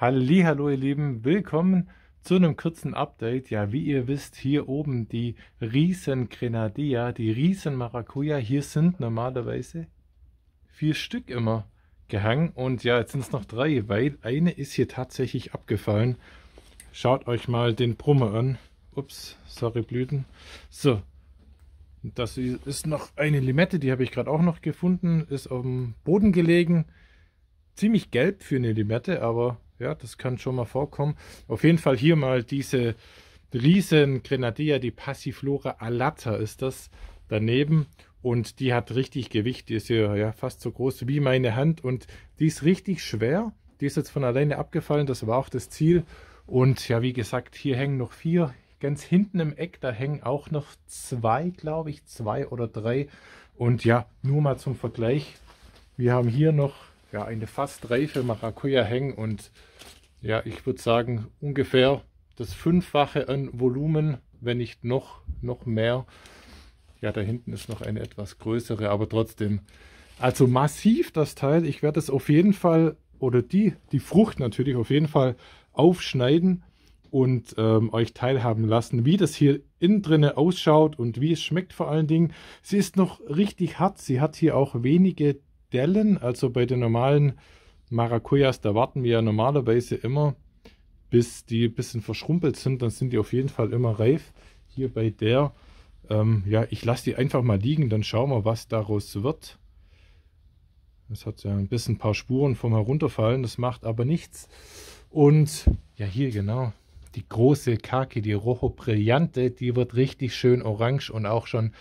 Hallo ihr Lieben, willkommen zu einem kurzen Update. Ja, wie ihr wisst, hier oben die riesen die Riesenmaracuja, hier sind normalerweise vier Stück immer gehangen und ja, jetzt sind es noch drei, weil eine ist hier tatsächlich abgefallen. Schaut euch mal den Brummer an. Ups, sorry Blüten. So, das ist noch eine Limette, die habe ich gerade auch noch gefunden, ist auf dem Boden gelegen. Ziemlich gelb für eine Limette, aber ja, das kann schon mal vorkommen. Auf jeden Fall hier mal diese riesen Grenadier, die Passiflora alata ist das daneben. Und die hat richtig Gewicht, die ist ja, ja fast so groß wie meine Hand. Und die ist richtig schwer. Die ist jetzt von alleine abgefallen, das war auch das Ziel. Und ja, wie gesagt, hier hängen noch vier. Ganz hinten im Eck, da hängen auch noch zwei, glaube ich, zwei oder drei. Und ja, nur mal zum Vergleich. Wir haben hier noch ja, eine fast reife Maracuja hängen und ja, ich würde sagen ungefähr das Fünffache an Volumen, wenn nicht noch, noch mehr. Ja, da hinten ist noch eine etwas größere, aber trotzdem. Also massiv das Teil. Ich werde es auf jeden Fall, oder die, die Frucht natürlich auf jeden Fall aufschneiden und ähm, euch teilhaben lassen, wie das hier innen drinne ausschaut und wie es schmeckt vor allen Dingen. Sie ist noch richtig hart. Sie hat hier auch wenige Dellen, also bei den normalen Maracujas, da warten wir ja normalerweise immer, bis die ein bisschen verschrumpelt sind, dann sind die auf jeden Fall immer reif. Hier bei der, ähm, ja, ich lasse die einfach mal liegen, dann schauen wir, was daraus wird. Das hat ja ein bisschen ein paar Spuren vom Herunterfallen, das macht aber nichts. Und ja, hier genau, die große Kaki, die Rojo Brillante, die wird richtig schön orange und auch schon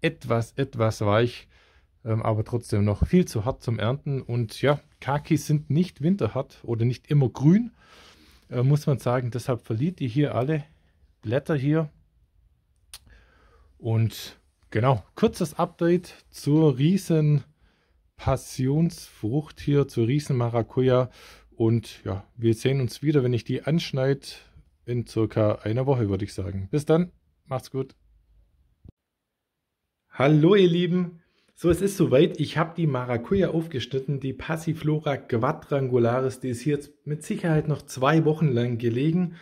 etwas, etwas weich ähm, aber trotzdem noch viel zu hart zum Ernten. Und ja, Kakis sind nicht winterhart oder nicht immer grün, äh, muss man sagen. Deshalb verliert ihr hier alle Blätter hier. Und genau, kurzes Update zur riesen Passionsfrucht hier, zur riesen Maracuja. Und ja, wir sehen uns wieder, wenn ich die anschneide, in circa einer Woche, würde ich sagen. Bis dann, macht's gut. Hallo ihr Lieben, so, es ist soweit. Ich habe die Maracuja aufgeschnitten, die Passiflora quadrangularis. Die ist jetzt mit Sicherheit noch zwei Wochen lang gelegen.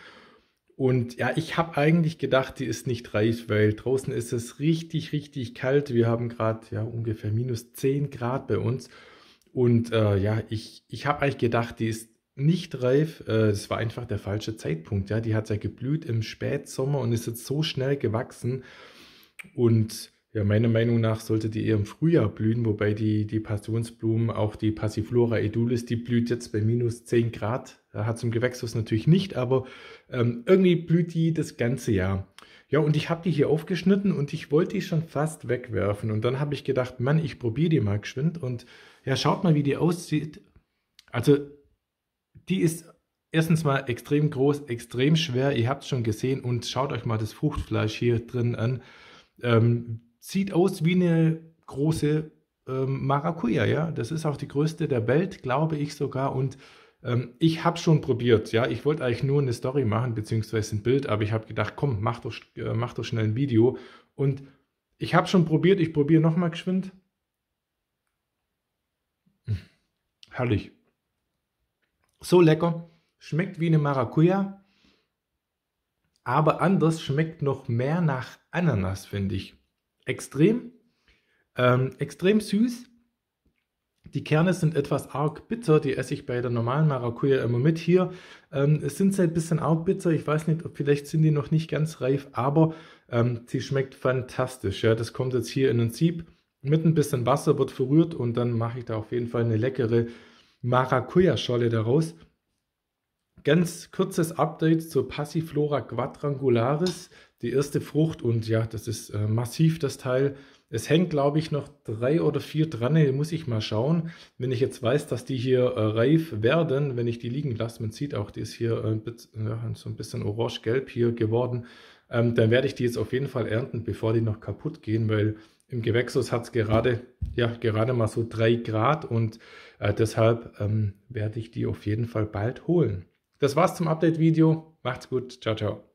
Und ja, ich habe eigentlich gedacht, die ist nicht reif, weil draußen ist es richtig, richtig kalt. Wir haben gerade ja ungefähr minus 10 Grad bei uns. Und äh, ja, ich, ich habe eigentlich gedacht, die ist nicht reif. Äh, das war einfach der falsche Zeitpunkt. Ja, die hat ja geblüht im Spätsommer und ist jetzt so schnell gewachsen. Und ja, meiner Meinung nach sollte die eher im Frühjahr blühen, wobei die, die Passionsblumen, auch die Passiflora edulis, die blüht jetzt bei minus 10 Grad. Hat zum Gewächshaus natürlich nicht, aber ähm, irgendwie blüht die das ganze Jahr. Ja, und ich habe die hier aufgeschnitten und ich wollte die schon fast wegwerfen. Und dann habe ich gedacht, Mann, ich probiere die mal geschwind. Und ja, schaut mal, wie die aussieht. Also, die ist erstens mal extrem groß, extrem schwer. Ihr habt es schon gesehen. Und schaut euch mal das Fruchtfleisch hier drin an. Ähm, sieht aus wie eine große ähm, Maracuja, ja. Das ist auch die größte der Welt, glaube ich sogar. Und ähm, ich habe schon probiert, ja. Ich wollte eigentlich nur eine Story machen, beziehungsweise ein Bild, aber ich habe gedacht, komm, mach doch, äh, mach doch schnell ein Video. Und ich habe schon probiert, ich probiere nochmal geschwind. Hm, herrlich. So lecker. Schmeckt wie eine Maracuja. Aber anders schmeckt noch mehr nach Ananas, finde ich extrem, ähm, extrem süß. Die Kerne sind etwas arg bitter, die esse ich bei der normalen Maracuja immer mit hier. Ähm, es sind sie halt ein bisschen arg bitter, ich weiß nicht, vielleicht sind die noch nicht ganz reif, aber ähm, sie schmeckt fantastisch. Ja, das kommt jetzt hier in den Sieb mit ein bisschen Wasser, wird verrührt und dann mache ich da auf jeden Fall eine leckere Maracuja-Scholle daraus. Ganz kurzes Update zur Passiflora quadrangularis, die erste Frucht und ja, das ist äh, massiv das Teil. Es hängt, glaube ich, noch drei oder vier dran, muss ich mal schauen. Wenn ich jetzt weiß, dass die hier äh, reif werden, wenn ich die liegen lasse, man sieht auch, die ist hier äh, so ein bisschen orange-gelb hier geworden, ähm, dann werde ich die jetzt auf jeden Fall ernten, bevor die noch kaputt gehen, weil im Gewächshaus hat es gerade, ja, gerade mal so drei Grad und äh, deshalb ähm, werde ich die auf jeden Fall bald holen. Das war's zum Update-Video. Macht's gut. Ciao, ciao.